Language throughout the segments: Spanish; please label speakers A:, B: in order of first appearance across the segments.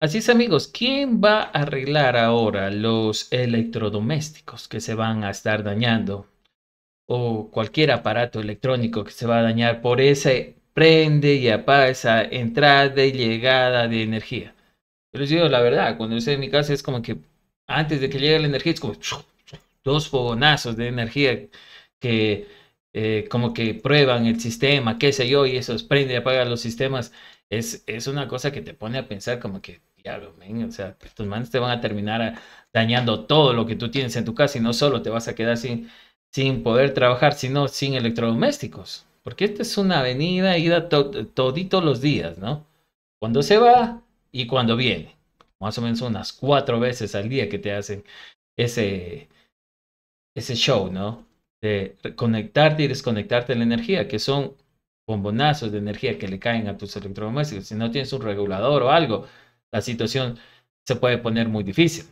A: Así es amigos, ¿quién va a arreglar ahora los electrodomésticos que se van a estar dañando? O cualquier aparato electrónico que se va a dañar por ese prende y apaga esa entrada y llegada de energía. Yo digo la verdad, cuando yo estoy en mi casa es como que antes de que llegue la energía es como dos fogonazos de energía que eh, como que prueban el sistema, qué sé yo, y eso prende y apaga los sistemas. Es, es una cosa que te pone a pensar como que o sea, pues, tus manos te van a terminar ah, dañando todo lo que tú tienes en tu casa y no solo te vas a quedar sin, sin poder trabajar, sino sin electrodomésticos. Porque esta es una avenida ida todito toditos los días, ¿no? Cuando se va y cuando viene. Más o menos unas cuatro veces al día que te hacen ese, ese show, ¿no? De conectarte y desconectarte la energía, que son bombonazos de energía que le caen a tus electrodomésticos. Si no tienes un regulador o algo, la situación se puede poner muy difícil.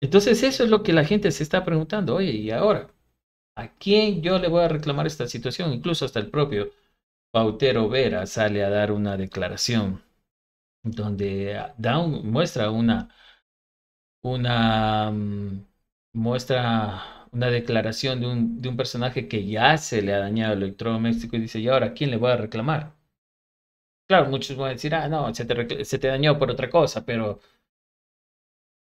A: Entonces eso es lo que la gente se está preguntando, oye, ¿y ahora? ¿A quién yo le voy a reclamar esta situación? Incluso hasta el propio Pautero Vera sale a dar una declaración donde da muestra una, una, mm, muestra una declaración de un, de un personaje que ya se le ha dañado el electrodoméstico y dice, ¿y ahora a quién le voy a reclamar? Claro, muchos van a decir, ah, no, se te, dañó por otra cosa, pero...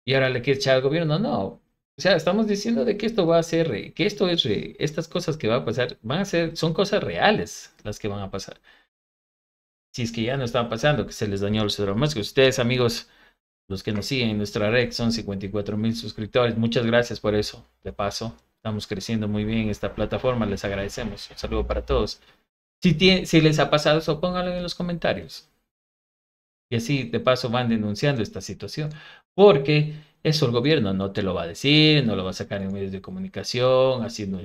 A: Y ahora le quieres echar al gobierno, no. O sea, estamos diciendo de que esto va a ser, que esto es, estas cosas que van a pasar, van a ser, son cosas reales las que van a pasar. Si es que ya no están pasando, que se les dañó el los que Ustedes, amigos, los que nos siguen en nuestra red, son 54 mil suscriptores. Muchas gracias por eso, de paso. Estamos creciendo muy bien esta plataforma, les agradecemos. Un saludo para todos. Si, les ha pasado eso, pónganlo en los comentarios. Y así de paso van denunciando esta situación. Porque eso el gobierno no te lo va a decir, no lo va a sacar en medios de comunicación, haciendo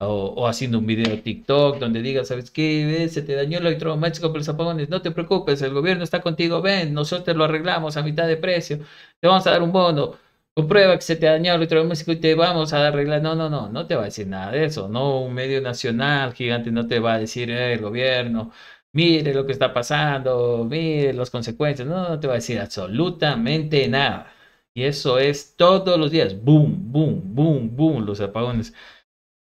A: o, haciendo un video TikTok donde diga, ¿sabes qué? Se te dañó el electrodoméstico por los zapones. no te preocupes, el gobierno está contigo, ven, nosotros lo arreglamos a mitad de precio, te vamos a dar un bono comprueba que se te dañado el electrodoméstico y te vamos a dar reglas. No, no, no, no te va a decir nada de eso. No, un medio nacional gigante no te va a decir eh, el gobierno, mire lo que está pasando, mire las consecuencias. No, no te va a decir absolutamente nada. Y eso es todos los días. Boom, boom, boom, boom, los apagones.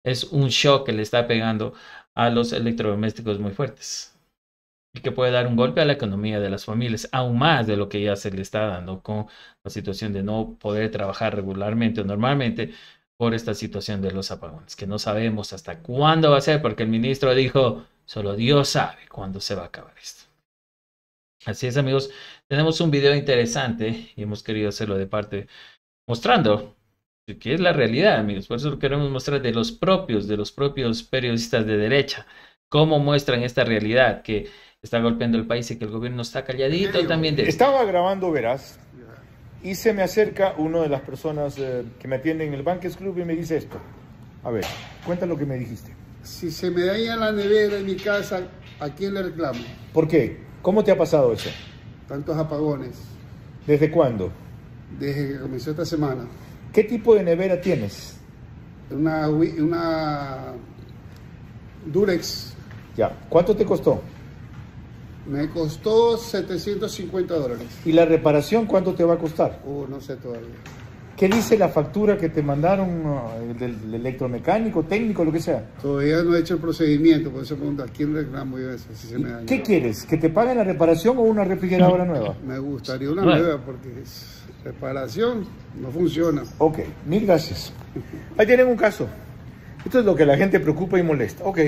A: Es un shock que le está pegando a los electrodomésticos muy fuertes y que puede dar un golpe a la economía de las familias, aún más de lo que ya se le está dando con la situación de no poder trabajar regularmente o normalmente por esta situación de los apagones, que no sabemos hasta cuándo va a ser, porque el ministro dijo, solo Dios sabe cuándo se va a acabar esto. Así es, amigos, tenemos un video interesante y hemos querido hacerlo de parte mostrando qué es la realidad, amigos. Por eso queremos mostrar de los propios, de los propios periodistas de derecha, cómo muestran esta realidad, que está golpeando el país y que el gobierno está calladito también. Estaba grabando, verás, y se me acerca una de las personas eh, que me atienden en el Bankers Club y me dice esto. A ver, cuenta lo que me dijiste. Si se me daña la nevera en mi casa, ¿a quién le reclamo? ¿Por qué? ¿Cómo te ha pasado eso? Tantos apagones. ¿Desde cuándo? Desde que comenzó esta semana. ¿Qué tipo de nevera tienes? Una, una Durex. Ya. ¿Cuánto te costó? Me costó 750 dólares. ¿Y la reparación cuánto te va a costar? Uh, no sé todavía. ¿Qué dice la factura que te mandaron del, electromecánico, técnico, lo que sea? Todavía no he hecho el procedimiento, por eso pregunto, ¿a quién reclamo yo eso? Si se me ¿Qué quieres? ¿Que te paguen la reparación o una refrigeradora mm. nueva? Me gustaría una nueva porque reparación no funciona. Ok, mil gracias. Ahí tienen un caso. Esto es lo que la gente preocupa y molesta. Ok.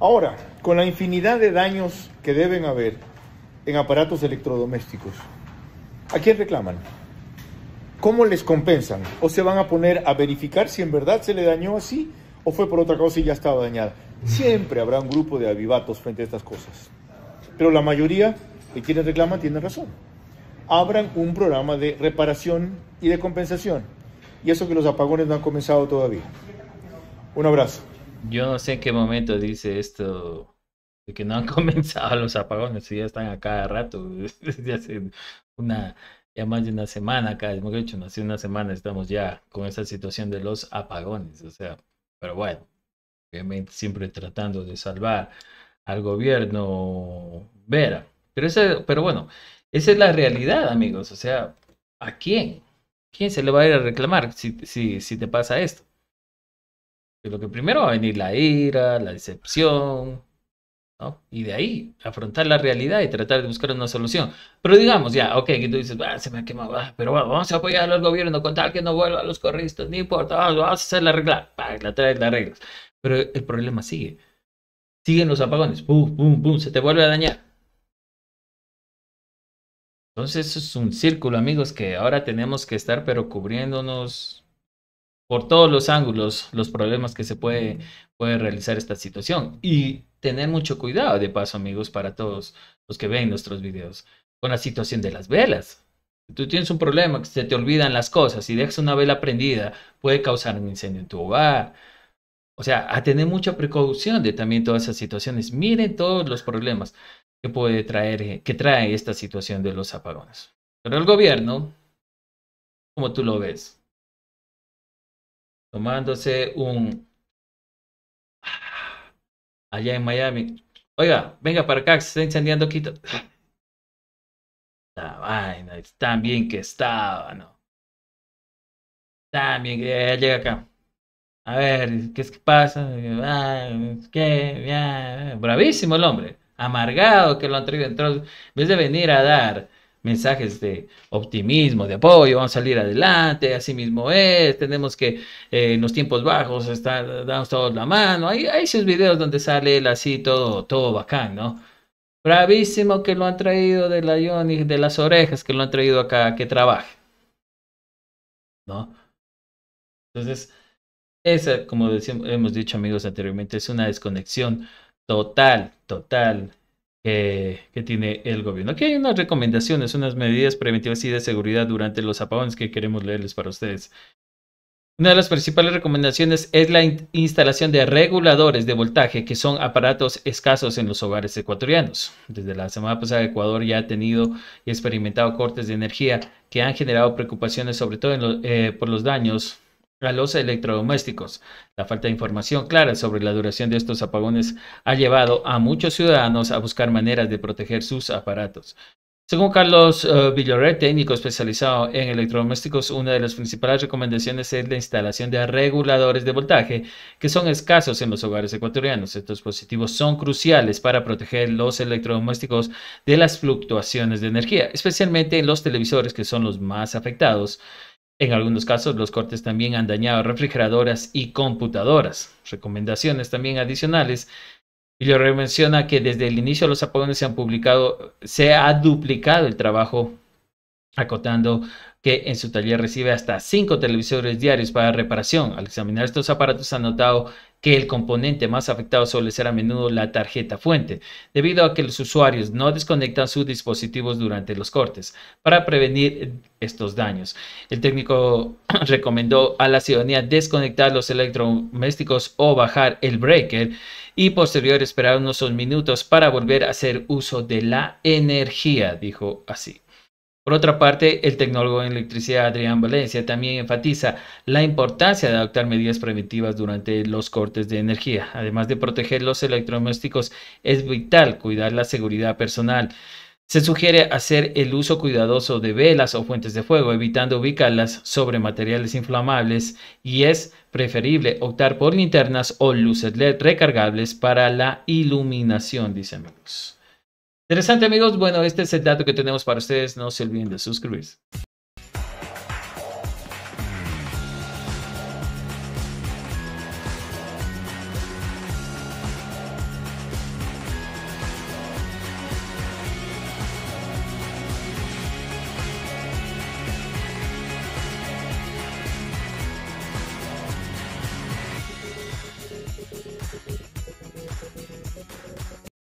A: Ahora, con la infinidad de daños que deben haber en aparatos electrodomésticos, ¿a quién reclaman? ¿Cómo les compensan? ¿O se van a poner a verificar si en verdad se le dañó así o fue por otra cosa y ya estaba dañada? Siempre habrá un grupo de avivatos frente a estas cosas. Pero la mayoría de quienes reclaman tienen razón. Abran un programa de reparación y de compensación. Y eso que los apagones no han comenzado todavía. Un abrazo yo no sé en qué momento dice esto de que no han comenzado los apagones, si ya están a cada rato, ya hace una, ya más de una semana, cada hemos dicho, hace una semana estamos ya con esa situación de los apagones, o sea, pero bueno, obviamente siempre tratando de salvar al gobierno Vera, pero, ese, pero bueno, esa es la realidad, amigos, o sea, ¿a quién? ¿Quién se le va a ir a reclamar si, si, si te pasa esto? Lo que primero va a venir la ira, la decepción, ¿no? Y de ahí afrontar la realidad y tratar de buscar una solución. Pero digamos, ya, ok, que tú dices, ah, se me ha quemado, ah, pero bueno, vamos a apoyar al gobierno con tal que no vuelva a los corristas, ni importa, vamos, a hacer la regla, la trae la reglas. Pero el problema sigue. Siguen los apagones, pum, pum, pum, se te vuelve a dañar. Entonces es un círculo, amigos, que ahora tenemos que estar pero cubriéndonos por todos los ángulos los problemas que se puede, puede realizar esta situación. Y tener mucho cuidado, de paso, amigos, para todos los que ven nuestros videos, con la situación de las velas. Si tú tienes un problema, que se te olvidan las cosas y dejas una vela prendida, puede causar un incendio en tu hogar. O sea, a tener mucha precaución de también todas esas situaciones. Miren todos los problemas que puede traer, eh, que trae esta situación de los apagones. Pero el gobierno, como tú lo ves, tomándose un... Allá en Miami. Oiga, venga para acá, se está incendiando Quito. La vaina, tan bien que estaba, ¿no? Tan bien que llega acá. A ver, ¿qué es que pasa? Ah, ¿qué? bravísimo el hombre. Amargado que lo han traído, En vez de venir a dar mensajes de optimismo, de apoyo, vamos a salir adelante, así mismo es, tenemos que eh, en los tiempos bajos estar, damos todos la mano. Hay, hay esos videos donde sale él así, todo, todo bacán, ¿no? Bravísimo que lo han traído de la Ioni, de las orejas, que lo han traído acá, que trabaje. ¿No? Entonces, esa, como hemos dicho amigos anteriormente, es una desconexión total, total eh, que tiene el gobierno. Aquí hay unas recomendaciones, unas medidas preventivas y de seguridad durante los apagones que queremos leerles para ustedes. Una de las principales recomendaciones es la instalación de reguladores de voltaje, que son aparatos escasos en los hogares ecuatorianos. Desde la semana pasada, Ecuador ya ha tenido y experimentado cortes de energía que han generado preocupaciones, sobre todo eh, por los daños a los electrodomésticos. La falta de información clara sobre la duración de estos apagones ha llevado a muchos ciudadanos a buscar maneras de proteger sus aparatos. Según Carlos uh, técnico especializado en electrodomésticos, una de las principales recomendaciones es la instalación de reguladores de voltaje que son escasos en los hogares ecuatorianos. Estos dispositivos son cruciales para proteger los electrodomésticos de las fluctuaciones de energía, especialmente en los televisores que son los más afectados. En algunos casos, los cortes también han dañado refrigeradoras y computadoras. Recomendaciones también adicionales. Y lo menciona que desde el inicio los apagones se han publicado, se ha duplicado el trabajo, acotando que en su taller recibe hasta cinco televisores diarios para reparación. Al examinar estos aparatos ha notado que el componente más afectado suele ser a menudo la tarjeta fuente, debido a que los usuarios no desconectan sus dispositivos durante los cortes para prevenir eh, estos daños. El técnico recomendó a la ciudadanía desconectar los electrodomésticos o bajar el breaker y posterior esperar unos minutos para volver a hacer uso de la energía, dijo así. Por otra parte, el tecnólogo en electricidad Adrián Valencia también enfatiza la importancia de adoptar medidas preventivas durante los cortes de energía. Además de proteger los electrodomésticos, es vital cuidar la seguridad personal. Se sugiere hacer el uso cuidadoso de velas o fuentes de fuego, evitando ubicarlas sobre materiales inflamables y es preferible optar por linternas o luces LED recargables para la iluminación, dice amigos. Interesante amigos, bueno, este es el dato que tenemos para ustedes. No se olviden de suscribirse.